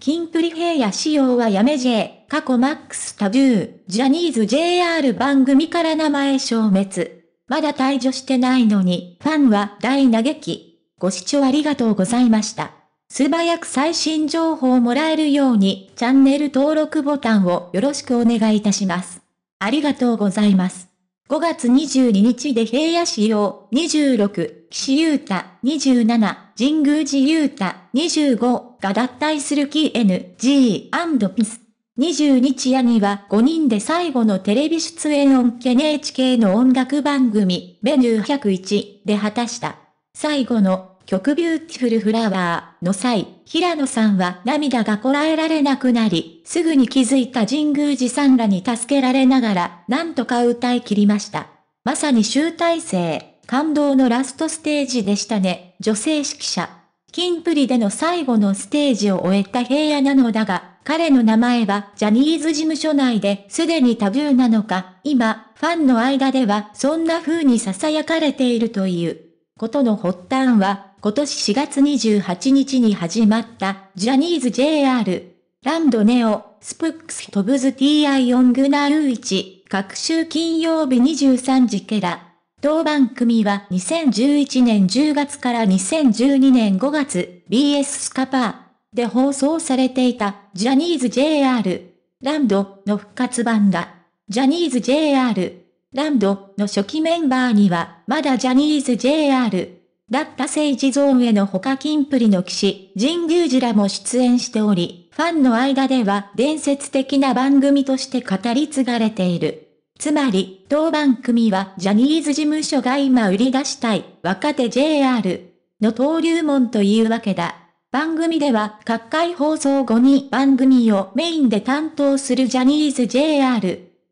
キンプリ平野仕様はやめ J、過去マックスタブュー、ジャニーズ JR 番組から名前消滅。まだ退場してないのに、ファンは大嘆き。ご視聴ありがとうございました。素早く最新情報をもらえるように、チャンネル登録ボタンをよろしくお願いいたします。ありがとうございます。5月22日で平野仕様26、岸優太27、神宮寺勇太25が脱退する k n g p ス。20日夜には5人で最後のテレビ出演を NHK の音楽番組、メニュー101で果たした。最後の曲ビューティフルフラワーの際、平野さんは涙がこらえられなくなり、すぐに気づいた神宮寺さんらに助けられながら、なんとか歌い切りました。まさに集大成。感動のラストステージでしたね。女性指揮者。キンプリでの最後のステージを終えた平野なのだが、彼の名前はジャニーズ事務所内ですでにタブーなのか、今、ファンの間ではそんな風に囁かれているということの発端は、今年4月28日に始まったジャニーズ JR、ランドネオ、スプックストブズ t i ングナー1、各週金曜日23時から。当番組は2011年10月から2012年5月、BS スカパーで放送されていたジャニーズ JR ランドの復活版だ。ジャニーズ JR ランドの初期メンバーには、まだジャニーズ JR だった聖地ゾーンへの他金プリの騎士、神宮寺らも出演しており、ファンの間では伝説的な番組として語り継がれている。つまり、当番組はジャニーズ事務所が今売り出したい若手 JR の登竜門というわけだ。番組では各回放送後に番組をメインで担当するジャニーズ JR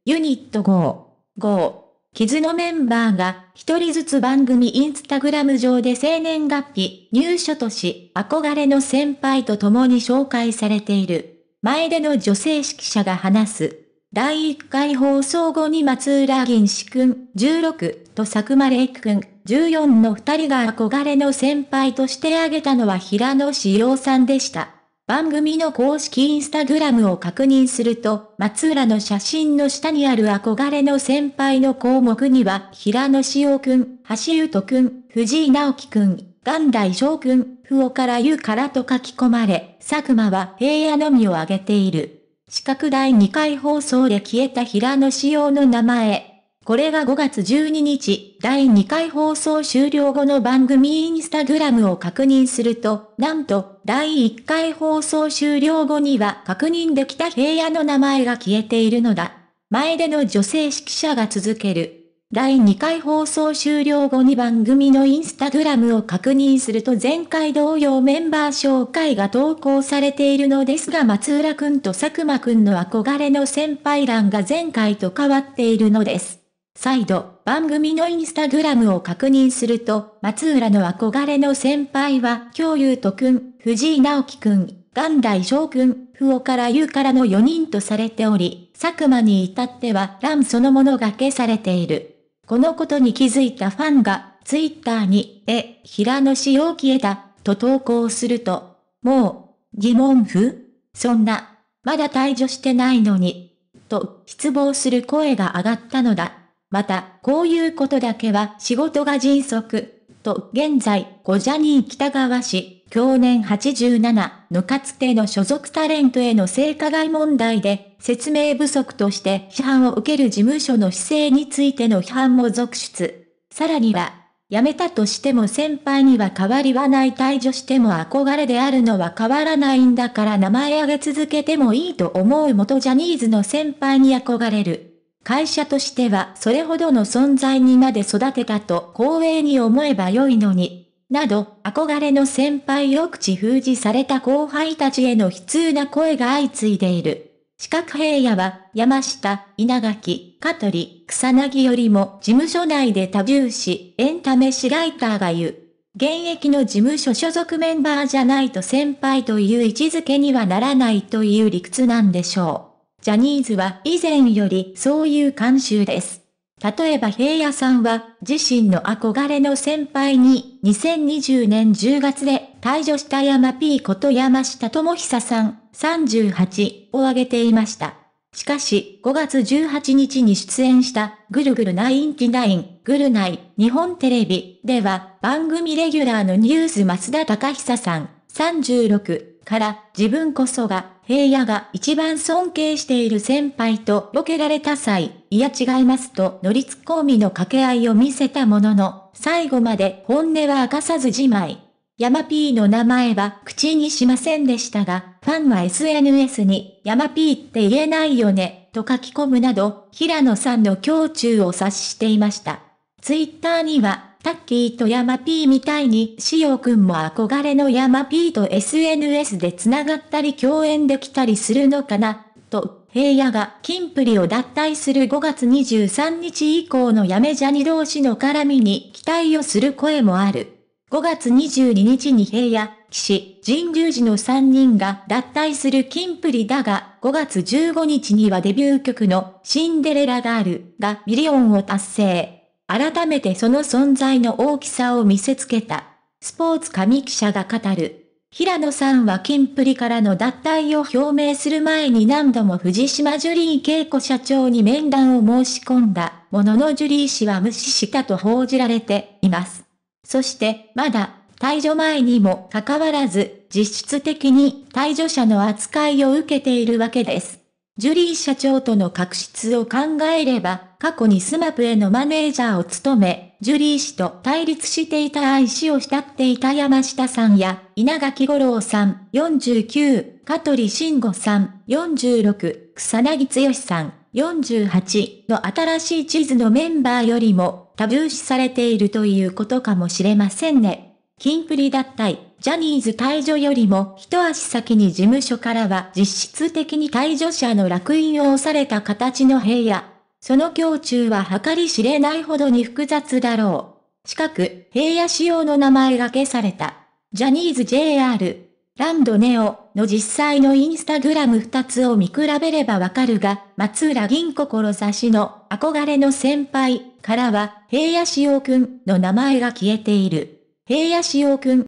ユニット5、5、キズのメンバーが一人ずつ番組インスタグラム上で生年月日、入所とし、憧れの先輩と共に紹介されている。前での女性指揮者が話す第1回放送後に松浦銀志くん、16と佐久間玲くん、14の2人が憧れの先輩として挙げたのは平野志陽さんでした。番組の公式インスタグラムを確認すると、松浦の写真の下にある憧れの先輩の項目には、平野志陽くん、橋優くん、藤井直樹くん、元来翔くん、不尾からうからと書き込まれ、佐久間は平野のみを挙げている。四角第2回放送で消えた平野仕様の名前。これが5月12日、第2回放送終了後の番組インスタグラムを確認すると、なんと、第1回放送終了後には確認できた平野の名前が消えているのだ。前での女性指揮者が続ける。第2回放送終了後に番組のインスタグラムを確認すると前回同様メンバー紹介が投稿されているのですが松浦くんと佐久間くんの憧れの先輩欄が前回と変わっているのです。再度、番組のインスタグラムを確認すると、松浦の憧れの先輩は、京優斗くん、藤井直樹くん、元来翔くん、不尾から優からの4人とされており、佐久間に至っては、乱そのものが消されている。このことに気づいたファンが、ツイッターに、え、平野紫耀消えた、と投稿すると、もう、疑問符そんな、まだ退場してないのに、と、失望する声が上がったのだ。また、こういうことだけは仕事が迅速、と、現在、小ジャニー北川氏、去年87のかつての所属タレントへの性加害問題で、説明不足として批判を受ける事務所の姿勢についての批判も続出。さらには、辞めたとしても先輩には変わりはない退場しても憧れであるのは変わらないんだから名前挙げ続けてもいいと思う元ジャニーズの先輩に憧れる。会社としてはそれほどの存在にまで育てたと光栄に思えば良いのに。など、憧れの先輩を口封じされた後輩たちへの悲痛な声が相次いでいる。四角平野は、山下、稲垣、香取、草薙よりも事務所内で多重し、エンタメ誌ライターが言う。現役の事務所所属メンバーじゃないと先輩という位置づけにはならないという理屈なんでしょう。ジャニーズは以前よりそういう慣習です。例えば平野さんは自身の憧れの先輩に2020年10月で退場した山 P こと山下智久さん38を挙げていました。しかし5月18日に出演したぐるぐる99ぐるない日本テレビでは番組レギュラーのニュース増田隆久さん36から自分こそが平野が一番尊敬している先輩とボケられた際、いや違いますと乗りツッコミの掛け合いを見せたものの、最後まで本音は明かさずじまい。ヤマピーの名前は口にしませんでしたが、ファンは SNS に、ヤマピーって言えないよね、と書き込むなど、平野さんの胸中を察していました。ツイッターには、タッキーとヤマピーみたいに、しおくんも憧れのヤマピーと SNS で繋がったり共演できたりするのかな、と、平野が金プリを脱退する5月23日以降のやめジャニ同士の絡みに期待をする声もある。5月22日に平野、岸、神宮寺の3人が脱退する金プリだが、5月15日にはデビュー曲のシンデレラガールがミリオンを達成。改めてその存在の大きさを見せつけた。スポーツ紙記者が語る。平野さんは金プリからの脱退を表明する前に何度も藤島ジュリー恵子社長に面談を申し込んだもののジュリー氏は無視したと報じられています。そしてまだ退場前にもかかわらず実質的に退場者の扱いを受けているわけです。ジュリー社長との確執を考えれば、過去にスマップへのマネージャーを務め、ジュリー氏と対立していた愛氏を慕っていた山下さんや、稲垣五郎さん、49、香取慎吾さん、46、草薙剛さん、48の新しい地図のメンバーよりも、タブー視されているということかもしれませんね。キンプリ脱退。ジャニーズ退場よりも一足先に事務所からは実質的に退場者の落印を押された形の部屋。その胸中は計り知れないほどに複雑だろう。近く、平野仕様の名前が消された。ジャニーズ JR、ランドネオの実際のインスタグラム2つを見比べればわかるが、松浦銀志の憧れの先輩からは、平野仕様くんの名前が消えている。平野仕様くん